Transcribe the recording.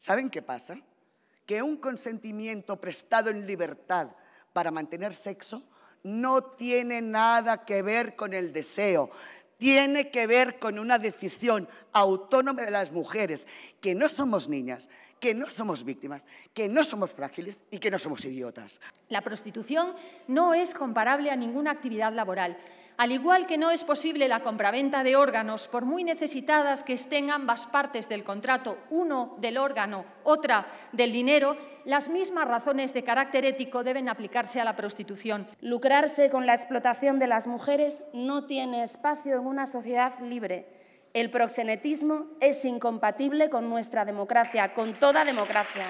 ¿Saben qué pasa? Que un consentimiento prestado en libertad para mantener sexo no tiene nada que ver con el deseo. Tiene que ver con una decisión autónoma de las mujeres, que no somos niñas, que no somos víctimas, que no somos frágiles y que no somos idiotas. La prostitución no es comparable a ninguna actividad laboral al igual que no es posible la compraventa de órganos, por muy necesitadas que estén ambas partes del contrato, uno del órgano, otra del dinero, las mismas razones de carácter ético deben aplicarse a la prostitución. Lucrarse con la explotación de las mujeres no tiene espacio en una sociedad libre. El proxenetismo es incompatible con nuestra democracia, con toda democracia.